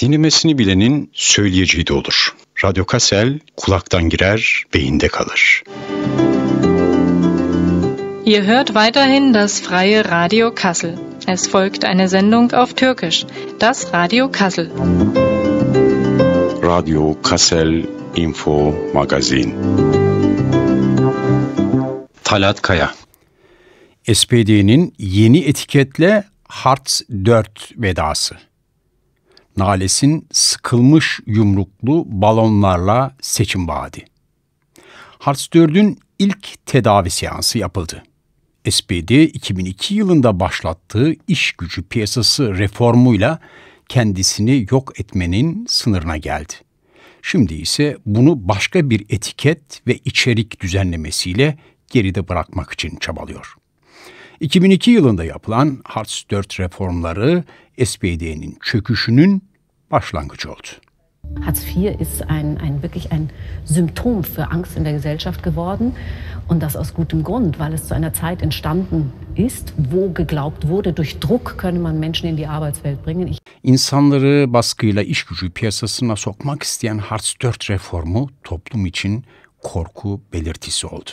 Dinlemesini bilenin söyleyeceği de olur. Radyo Kasel kulaktan girer, beyinde kalır. Ihr hört weiterhin das freie Radio Kassel. Es folgt eine Sendung auf Türkisch, das Radio Kassel. Radio Kassel Info Magazin. Talat Kaya. SPD'nin yeni etiketle Hartz 4 vedası. Nales'in sıkılmış yumruklu balonlarla seçim vaadi. Harstör'dün ilk tedavi seansı yapıldı. SPD 2002 yılında başlattığı iş gücü piyasası reformuyla kendisini yok etmenin sınırına geldi. Şimdi ise bunu başka bir etiket ve içerik düzenlemesiyle geride bırakmak için çabalıyor. 2002 yılında yapılan Hartz 4 reformları SPD'nin çöküşünün başlangıç oldu. Hartz IV ist ein, ein, wirklich ein Symptom für Angst in der Gesellschaft geworden. Und das aus gutem Grund, weil es zu einer Zeit entstanden ist, wo geglaubt wurde, durch Druck könne man Menschen in die Arbeitswelt bringen. Ich İnsanları baskıyla iş gücü piyasasına sokmak isteyen Hartz IV reformu toplum için korku belirtisi oldu.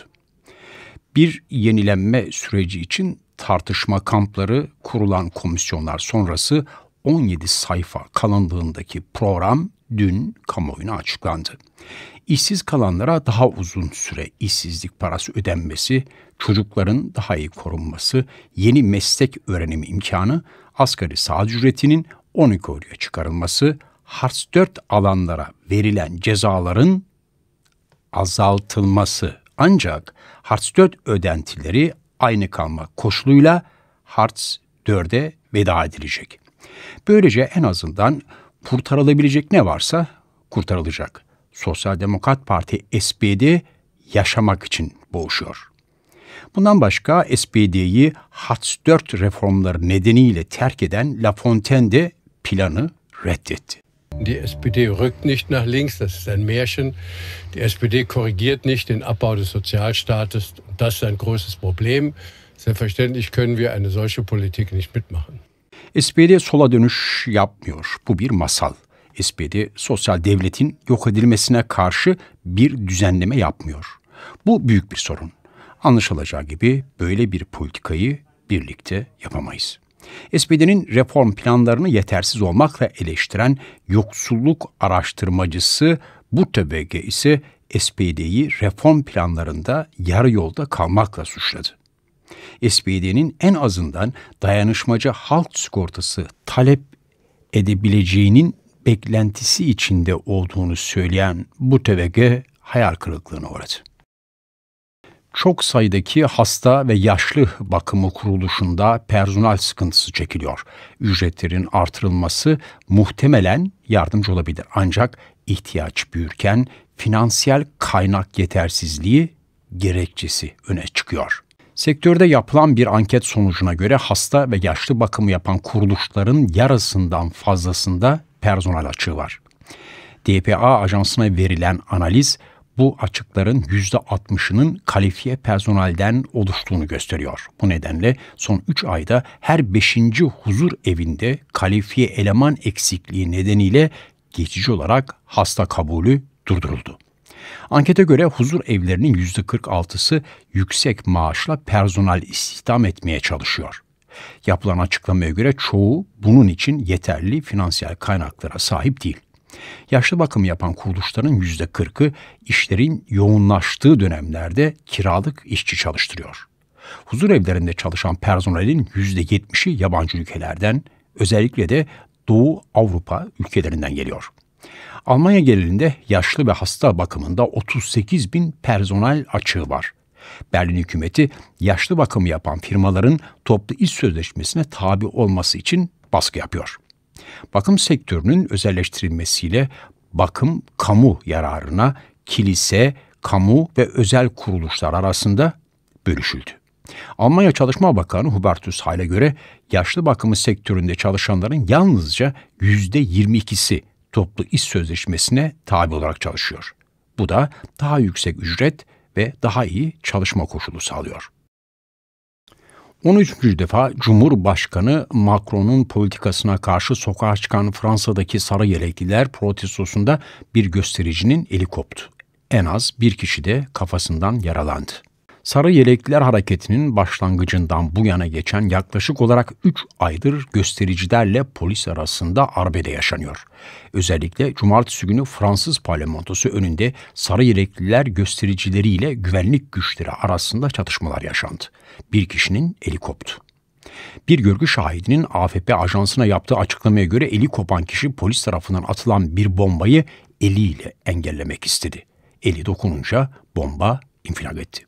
Bir yenilenme süreci için tartışma kampları, kurulan komisyonlar sonrası 17 sayfa kalınlığındaki program dün kamuoyuna açıklandı. İşsiz kalanlara daha uzun süre işsizlik parası ödenmesi, çocukların daha iyi korunması, yeni meslek öğrenimi imkanı, asgari saat ücretinin 12 euroya çıkarılması, Hars 4 alanlara verilen cezaların azaltılması. Ancak Hars 4 ödentileri aynı kalma koşuluyla Hars 4'e veda edilecek. Böylece en azından kurtarılabilecek ne varsa kurtarılacak. Sosyal Demokrat Parti SPD yaşamak için boğuşuyor. Bundan başka SPD'yi Hats 4 reformları nedeniyle terk eden La Fontaine de planı reddetti. Die SPD rückt nicht nach links, das ist ein Märchen. Die SPD korrigiert nicht den Abbau des Sozialstaates. Das ist ein großes Problem. Selbstverständlich können wir eine solche Politik nicht mitmachen. SPD sola dönüş yapmıyor. Bu bir masal. SPD sosyal devletin yok edilmesine karşı bir düzenleme yapmıyor. Bu büyük bir sorun. Anlaşılacağı gibi böyle bir politikayı birlikte yapamayız. SPD'nin reform planlarını yetersiz olmakla eleştiren yoksulluk araştırmacısı Butte ise SPD'yi reform planlarında yarı yolda kalmakla suçladı. SPD'nin en azından dayanışmacı halk sigortası talep edebileceğinin beklentisi içinde olduğunu söyleyen bu tevekke hayal kırıklığına uğradı. Çok sayıdaki hasta ve yaşlı bakımı kuruluşunda personel sıkıntısı çekiliyor. Ücretlerin artırılması muhtemelen yardımcı olabilir. Ancak ihtiyaç büyürken finansiyel kaynak yetersizliği gerekçesi öne çıkıyor.'' Sektörde yapılan bir anket sonucuna göre hasta ve yaşlı bakımı yapan kuruluşların yarısından fazlasında personel açığı var. DPA ajansına verilen analiz bu açıkların %60'ının kalifiye personelden oluştuğunu gösteriyor. Bu nedenle son 3 ayda her 5. huzur evinde kalifiye eleman eksikliği nedeniyle geçici olarak hasta kabulü durduruldu. Ankete göre huzur evlerinin %46'sı yüksek maaşla personel istihdam etmeye çalışıyor. Yapılan açıklamaya göre çoğu bunun için yeterli finansiyel kaynaklara sahip değil. Yaşlı bakım yapan kuruluşların yüzde %40'ı işlerin yoğunlaştığı dönemlerde kiralık işçi çalıştırıyor. Huzur evlerinde çalışan personelin yüzde %70'i yabancı ülkelerden, özellikle de Doğu Avrupa ülkelerinden geliyor. Almanya genelinde yaşlı ve hasta bakımında 38 bin personel açığı var. Berlin hükümeti yaşlı bakımı yapan firmaların toplu iş sözleşmesine tabi olması için baskı yapıyor. Bakım sektörünün özelleştirilmesiyle bakım kamu yararına kilise, kamu ve özel kuruluşlar arasında bölüşüldü. Almanya Çalışma Bakanı Hubertus Heil'e göre yaşlı bakımı sektöründe çalışanların yalnızca %22'si toplu iş sözleşmesine tabi olarak çalışıyor. Bu da daha yüksek ücret ve daha iyi çalışma koşulu sağlıyor. 13. defa Cumhurbaşkanı Macron'un politikasına karşı sokağa çıkan Fransa'daki sarı yelekliler protestosunda bir göstericinin eli koptu. En az bir kişi de kafasından yaralandı. Sarı Yelekliler Hareketi'nin başlangıcından bu yana geçen yaklaşık olarak 3 aydır göstericilerle polis arasında arbede yaşanıyor. Özellikle cumartesi günü Fransız parlamentosu önünde Sarı Yelekliler göstericileriyle güvenlik güçleri arasında çatışmalar yaşandı. Bir kişinin eli koptu. Bir görgü şahidinin AFP ajansına yaptığı açıklamaya göre eli kopan kişi polis tarafından atılan bir bombayı eliyle engellemek istedi. Eli dokununca bomba infilak etti.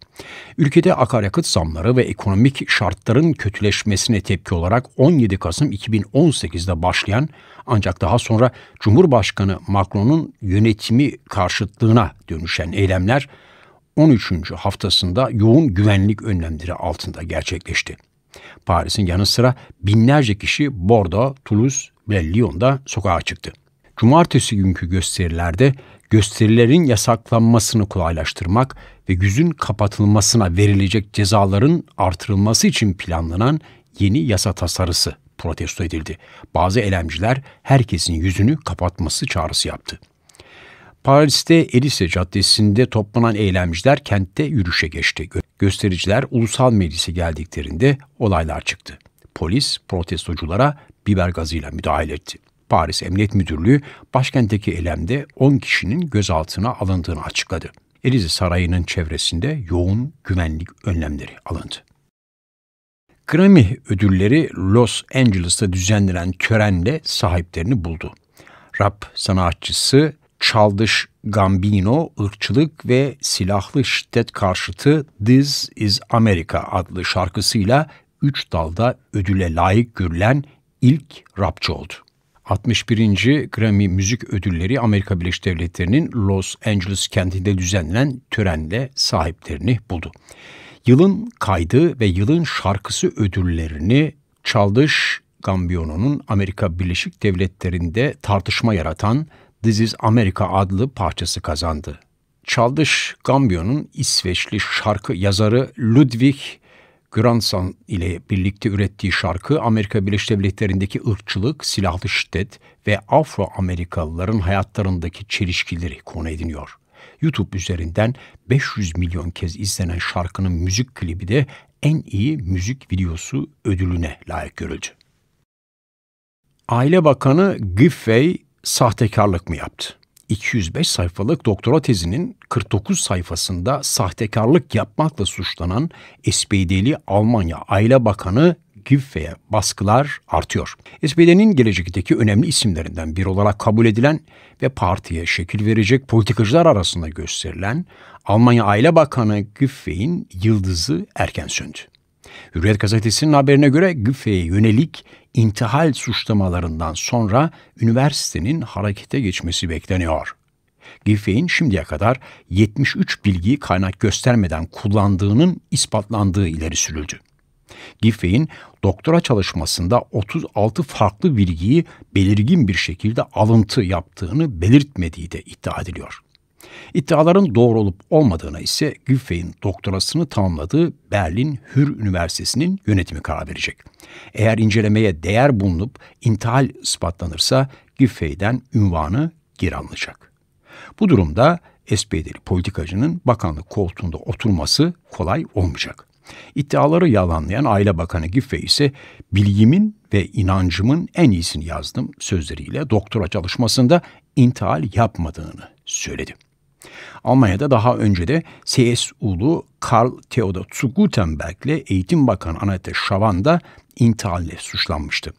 Ülkede akaryakıt zamları ve ekonomik şartların kötüleşmesine tepki olarak 17 Kasım 2018'de başlayan ancak daha sonra Cumhurbaşkanı Macron'un yönetimi karşıtlığına dönüşen eylemler 13. haftasında yoğun güvenlik önlemleri altında gerçekleşti. Paris'in yanı sıra binlerce kişi Bordeaux, Toulouse ve Lyon'da sokağa çıktı. Cumartesi günkü gösterilerde gösterilerin yasaklanmasını kolaylaştırmak ve yüzün kapatılmasına verilecek cezaların artırılması için planlanan yeni yasa tasarısı protesto edildi. Bazı eylemciler herkesin yüzünü kapatması çağrısı yaptı. Paris'te Elise Caddesi'nde toplanan eylemciler kentte yürüyüşe geçti. Göstericiler ulusal meclise geldiklerinde olaylar çıktı. Polis protestoculara biber gazıyla müdahale etti. Paris Emniyet Müdürlüğü başkentteki eylemde 10 kişinin gözaltına alındığını açıkladı. Elize Sarayı'nın çevresinde yoğun güvenlik önlemleri alındı. Grammy ödülleri Los Angeles'ta düzenlenen törenle sahiplerini buldu. Rap sanatçısı Childish Gambino ırkçılık ve silahlı şiddet karşıtı This is America adlı şarkısıyla üç dalda ödüle layık görülen ilk rapçı oldu. 61. Grammy Müzik Ödülleri Amerika Birleşik Devletleri'nin Los Angeles kentinde düzenlenen törenle sahiplerini buldu. Yılın kaydı ve yılın şarkısı ödüllerini Çaldış Gambiono'nun Amerika Birleşik Devletleri'nde tartışma yaratan This is America adlı parçası kazandı. Çaldış Gambiono'nun İsveçli şarkı yazarı Ludwig Granson ile birlikte ürettiği şarkı Amerika Birleşik Devletleri'ndeki ırkçılık, silahlı şiddet ve Afro-Amerikalıların hayatlarındaki çelişkileri konu ediniyor. YouTube üzerinden 500 milyon kez izlenen şarkının müzik klibi de en iyi müzik videosu ödülüne layık görüldü. Aile Bakanı Giffey sahtekarlık mı yaptı? 205 sayfalık doktora tezinin 49 sayfasında sahtekarlık yapmakla suçlanan SPD'li Almanya Aile Bakanı Giffey'e baskılar artıyor. SPD'nin gelecekteki önemli isimlerinden biri olarak kabul edilen ve partiye şekil verecek politikacılar arasında gösterilen Almanya Aile Bakanı Giffey'in yıldızı erken söndü. Hürriyet gazetesinin haberine göre Giffey'e yönelik intihal suçlamalarından sonra üniversitenin harekete geçmesi bekleniyor. Giffey'in şimdiye kadar 73 bilgiyi kaynak göstermeden kullandığının ispatlandığı ileri sürüldü. Giffey'in doktora çalışmasında 36 farklı bilgiyi belirgin bir şekilde alıntı yaptığını belirtmediği de iddia ediliyor. İddiaların doğru olup olmadığına ise Güffey'in doktorasını tamamladığı Berlin Hür Üniversitesi'nin yönetimi karar verecek. Eğer incelemeye değer bulunup intihal ispatlanırsa Güffey'den ünvanı geri alınacak. Bu durumda SPD'li politikacının bakanlık koltuğunda oturması kolay olmayacak. İddiaları yalanlayan Aile Bakanı Giffey ise bilgimin ve inancımın en iyisini yazdım sözleriyle doktora çalışmasında intihal yapmadığını söyledi. Almanya'da daha önce de CSU'lu Karl Theodor zu Gutenberg ile Eğitim Bakanı Annette Schavan da intihalle suçlanmıştı.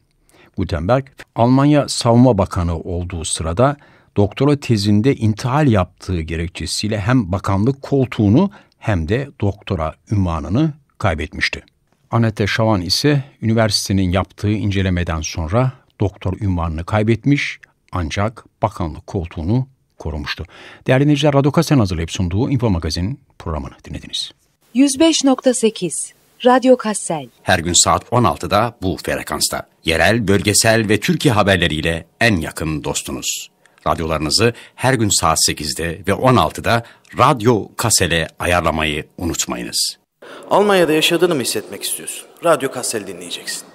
Gutenberg, Almanya Savunma Bakanı olduğu sırada doktora tezinde intihal yaptığı gerekçesiyle hem bakanlık koltuğunu hem de doktora ünvanını kaybetmişti. Annette Schavan ise üniversitenin yaptığı incelemeden sonra doktor ünvanını kaybetmiş ancak bakanlık koltuğunu korumuştu. Değerli dinleyiciler, Radyo Kasten hazırlayıp sunduğu Info Magazin programını dinlediniz. 105.8 Radyo Kassel. Her gün saat 16'da bu frekansta. Yerel, bölgesel ve Türkiye haberleriyle en yakın dostunuz. Radyolarınızı her gün saat 8'de ve 16'da Radyo Kassel'e ayarlamayı unutmayınız. Almanya'da yaşadığını mı hissetmek istiyorsun? Radyo Kassel dinleyeceksin.